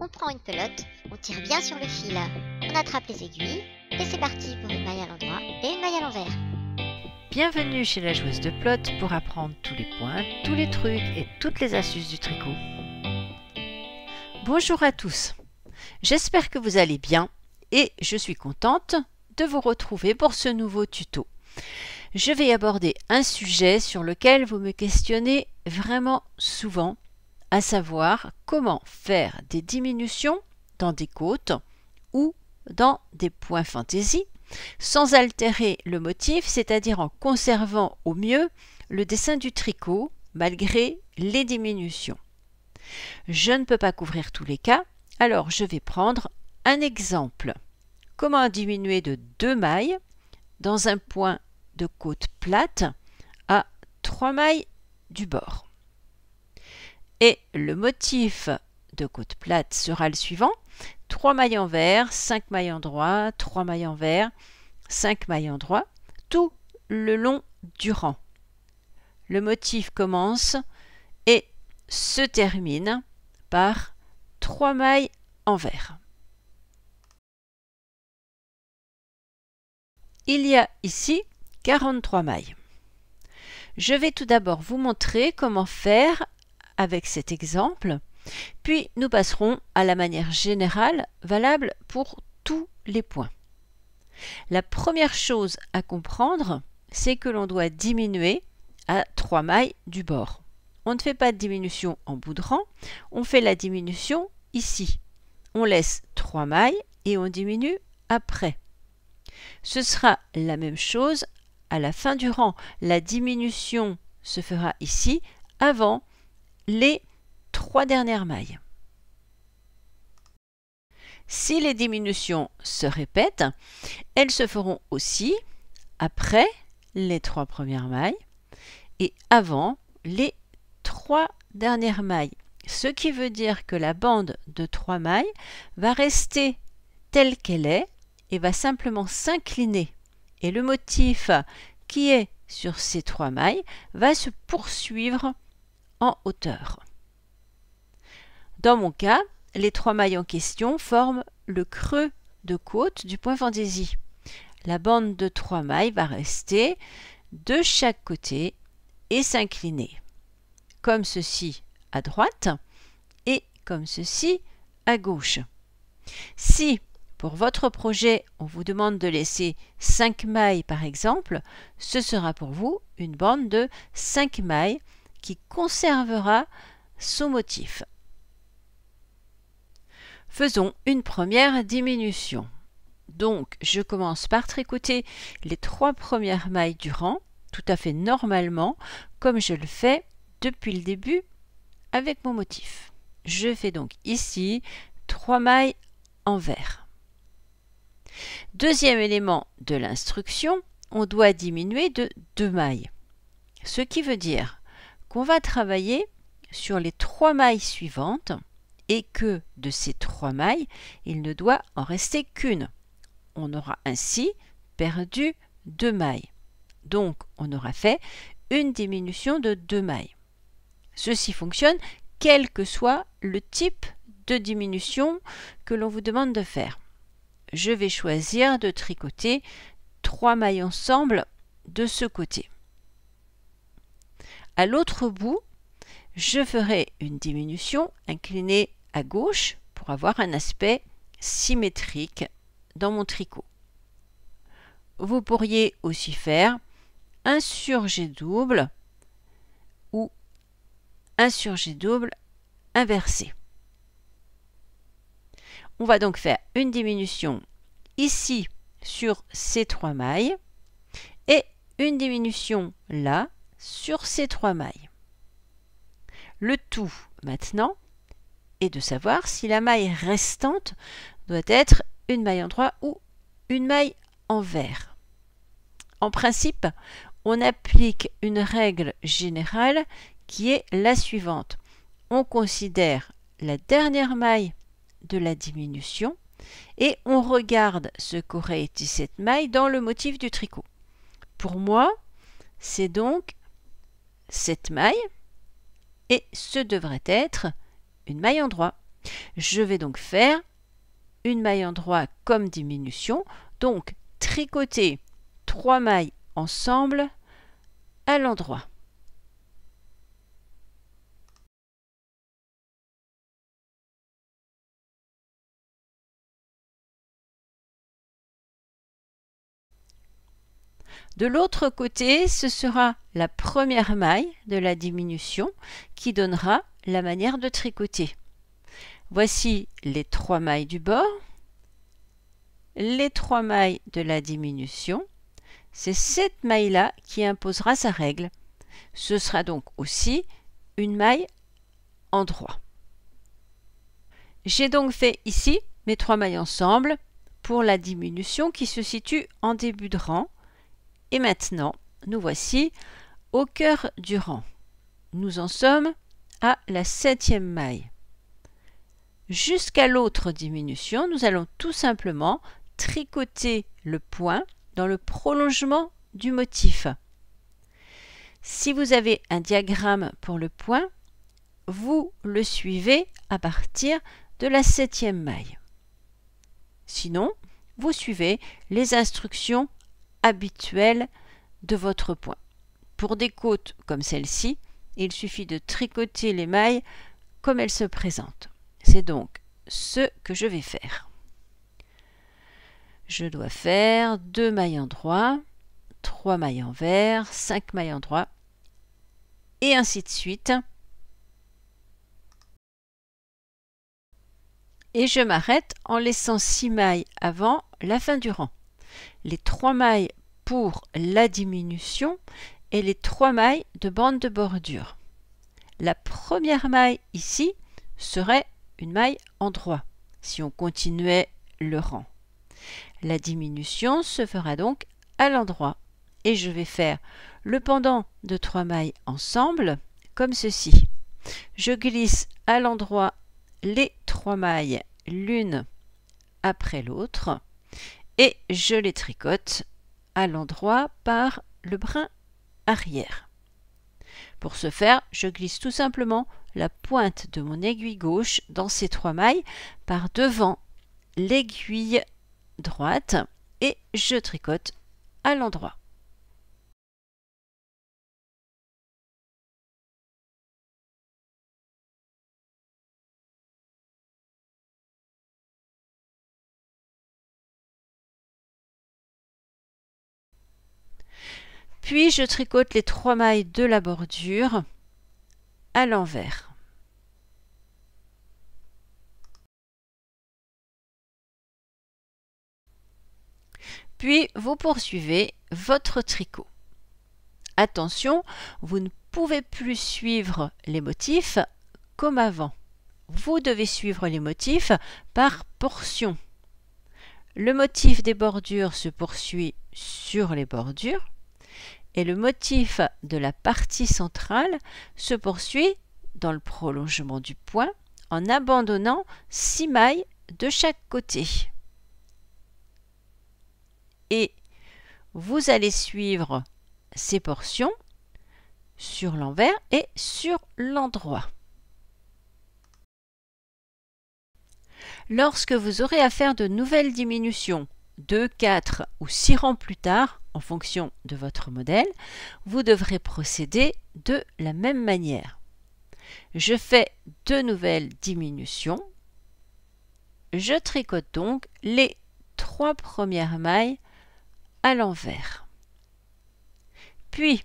on prend une pelote, on tire bien sur le fil, on attrape les aiguilles, et c'est parti pour une maille à l'endroit et une maille à l'envers. Bienvenue chez la joueuse de pelote pour apprendre tous les points, tous les trucs et toutes les astuces du tricot. Bonjour à tous, j'espère que vous allez bien et je suis contente de vous retrouver pour ce nouveau tuto. Je vais aborder un sujet sur lequel vous me questionnez vraiment souvent à savoir comment faire des diminutions dans des côtes ou dans des points fantaisie sans altérer le motif, c'est-à-dire en conservant au mieux le dessin du tricot malgré les diminutions. Je ne peux pas couvrir tous les cas, alors je vais prendre un exemple. Comment diminuer de 2 mailles dans un point de côte plate à 3 mailles du bord. Et le motif de côte plate sera le suivant. 3 mailles envers 5 mailles en droit, 3 mailles envers 5 mailles en droit, tout le long du rang. Le motif commence et se termine par 3 mailles envers. Il y a ici 43 mailles. Je vais tout d'abord vous montrer comment faire avec cet exemple, puis nous passerons à la manière générale valable pour tous les points. La première chose à comprendre, c'est que l'on doit diminuer à 3 mailles du bord. On ne fait pas de diminution en bout de rang, on fait la diminution ici. On laisse 3 mailles et on diminue après. Ce sera la même chose à la fin du rang. La diminution se fera ici avant les trois dernières mailles. Si les diminutions se répètent, elles se feront aussi après les trois premières mailles et avant les trois dernières mailles. Ce qui veut dire que la bande de trois mailles va rester telle qu'elle est et va simplement s'incliner. Et le motif qui est sur ces trois mailles va se poursuivre en hauteur. Dans mon cas, les trois mailles en question forment le creux de côte du point fantaisie. La bande de trois mailles va rester de chaque côté et s'incliner, comme ceci à droite et comme ceci à gauche. Si pour votre projet, on vous demande de laisser 5 mailles par exemple, ce sera pour vous une bande de 5 mailles qui conservera son motif. Faisons une première diminution. Donc, je commence par tricoter les trois premières mailles du rang, tout à fait normalement, comme je le fais depuis le début avec mon motif. Je fais donc ici trois mailles en vert. Deuxième élément de l'instruction, on doit diminuer de deux mailles. Ce qui veut dire qu'on va travailler sur les trois mailles suivantes et que de ces trois mailles, il ne doit en rester qu'une. On aura ainsi perdu deux mailles. Donc on aura fait une diminution de deux mailles. Ceci fonctionne quel que soit le type de diminution que l'on vous demande de faire. Je vais choisir de tricoter trois mailles ensemble de ce côté. À l'autre bout, je ferai une diminution inclinée à gauche pour avoir un aspect symétrique dans mon tricot. Vous pourriez aussi faire un surjet double ou un surjet double inversé. On va donc faire une diminution ici sur ces trois mailles et une diminution là sur ces trois mailles. Le tout maintenant est de savoir si la maille restante doit être une maille en droit ou une maille en vert. En principe, on applique une règle générale qui est la suivante. On considère la dernière maille de la diminution et on regarde ce qu'aurait été cette maille dans le motif du tricot. Pour moi, c'est donc cette maille et ce devrait être une maille endroit. Je vais donc faire une maille endroit comme diminution, donc tricoter trois mailles ensemble à l'endroit. De l'autre côté, ce sera la première maille de la diminution qui donnera la manière de tricoter. Voici les trois mailles du bord, les trois mailles de la diminution. C'est cette maille-là qui imposera sa règle. Ce sera donc aussi une maille en droit. J'ai donc fait ici mes trois mailles ensemble pour la diminution qui se situe en début de rang et maintenant, nous voici au cœur du rang. Nous en sommes à la septième maille. Jusqu'à l'autre diminution, nous allons tout simplement tricoter le point dans le prolongement du motif. Si vous avez un diagramme pour le point, vous le suivez à partir de la septième maille. Sinon, vous suivez les instructions habituelle de votre point. Pour des côtes comme celle-ci, il suffit de tricoter les mailles comme elles se présentent. C'est donc ce que je vais faire. Je dois faire 2 mailles en droit, 3 mailles en vert, 5 mailles en droit, et ainsi de suite. Et je m'arrête en laissant 6 mailles avant la fin du rang les trois mailles pour la diminution et les trois mailles de bande de bordure. La première maille ici serait une maille en droit, si on continuait le rang. La diminution se fera donc à l'endroit. Et je vais faire le pendant de trois mailles ensemble, comme ceci. Je glisse à l'endroit les trois mailles l'une après l'autre et je les tricote à l'endroit par le brin arrière. Pour ce faire, je glisse tout simplement la pointe de mon aiguille gauche dans ces trois mailles par devant l'aiguille droite et je tricote à l'endroit. Puis je tricote les trois mailles de la bordure à l'envers. Puis vous poursuivez votre tricot. Attention, vous ne pouvez plus suivre les motifs comme avant. Vous devez suivre les motifs par portions. Le motif des bordures se poursuit sur les bordures et le motif de la partie centrale se poursuit dans le prolongement du point en abandonnant 6 mailles de chaque côté. Et vous allez suivre ces portions sur l'envers et sur l'endroit. Lorsque vous aurez à faire de nouvelles diminutions 2, 4 ou 6 rangs plus tard, en fonction de votre modèle, vous devrez procéder de la même manière. Je fais deux nouvelles diminutions. Je tricote donc les trois premières mailles à l'envers. Puis,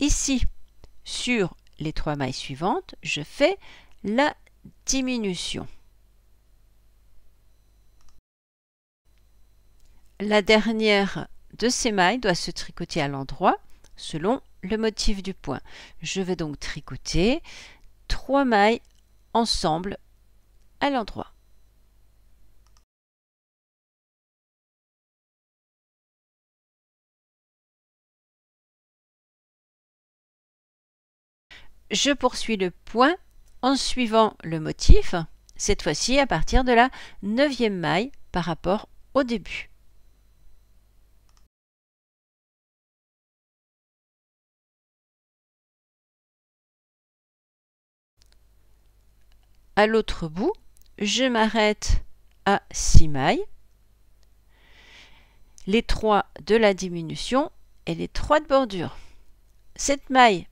ici, sur les trois mailles suivantes, je fais la diminution. La dernière de ces mailles doit se tricoter à l'endroit selon le motif du point. Je vais donc tricoter trois mailles ensemble à l'endroit. Je poursuis le point en suivant le motif, cette fois-ci à partir de la neuvième maille par rapport au début. à l'autre bout, je m'arrête à 6 mailles, les 3 de la diminution et les 3 de bordure. Cette maille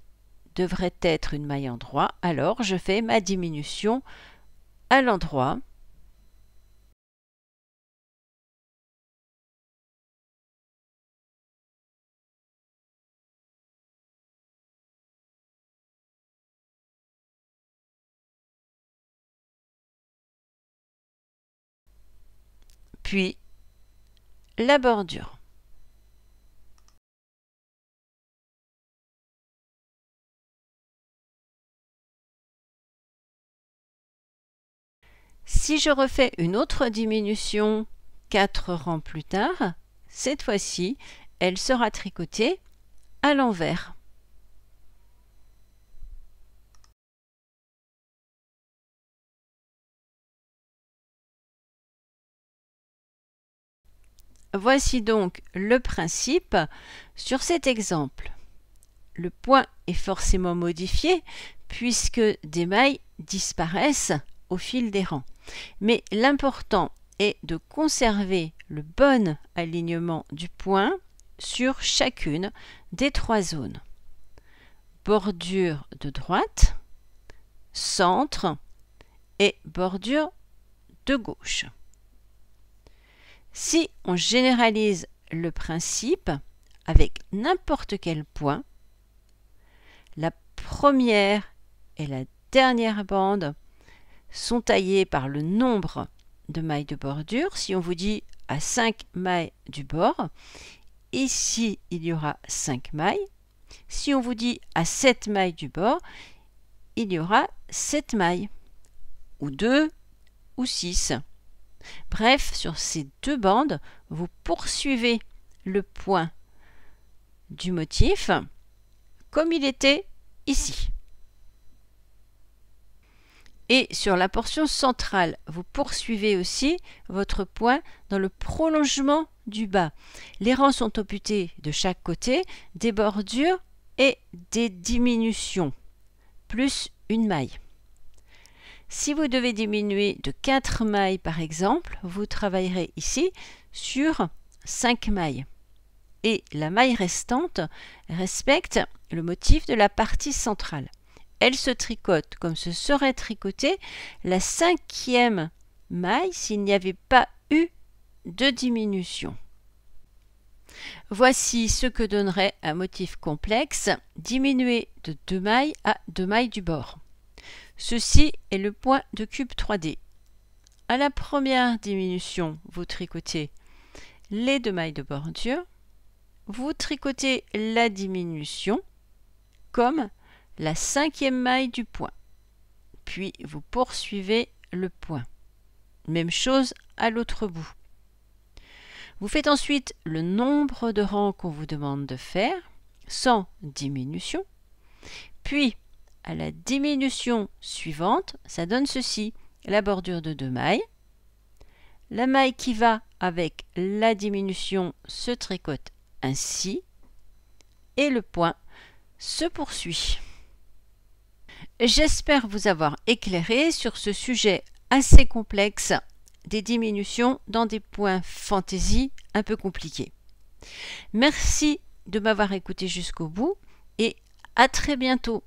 devrait être une maille endroit alors je fais ma diminution à l'endroit puis la bordure. Si je refais une autre diminution 4 rangs plus tard, cette fois-ci, elle sera tricotée à l'envers. Voici donc le principe sur cet exemple. Le point est forcément modifié puisque des mailles disparaissent au fil des rangs. Mais l'important est de conserver le bon alignement du point sur chacune des trois zones. Bordure de droite, centre et bordure de gauche. Si on généralise le principe avec n'importe quel point, la première et la dernière bande sont taillées par le nombre de mailles de bordure. Si on vous dit à 5 mailles du bord, ici il y aura 5 mailles. Si on vous dit à 7 mailles du bord, il y aura 7 mailles, ou 2, ou 6. Bref, sur ces deux bandes, vous poursuivez le point du motif comme il était ici. Et sur la portion centrale, vous poursuivez aussi votre point dans le prolongement du bas. Les rangs sont oputés de chaque côté, des bordures et des diminutions, plus une maille. Si vous devez diminuer de 4 mailles par exemple, vous travaillerez ici sur 5 mailles. Et la maille restante respecte le motif de la partie centrale. Elle se tricote comme se serait tricotée la cinquième maille s'il n'y avait pas eu de diminution. Voici ce que donnerait un motif complexe diminué de 2 mailles à 2 mailles du bord. Ceci est le point de cube 3D. À la première diminution, vous tricotez les deux mailles de bordure. Vous tricotez la diminution comme la cinquième maille du point. Puis vous poursuivez le point. Même chose à l'autre bout. Vous faites ensuite le nombre de rangs qu'on vous demande de faire, sans diminution. Puis à la diminution suivante, ça donne ceci, la bordure de deux mailles. La maille qui va avec la diminution se tricote ainsi et le point se poursuit. J'espère vous avoir éclairé sur ce sujet assez complexe des diminutions dans des points fantaisie un peu compliqués. Merci de m'avoir écouté jusqu'au bout et à très bientôt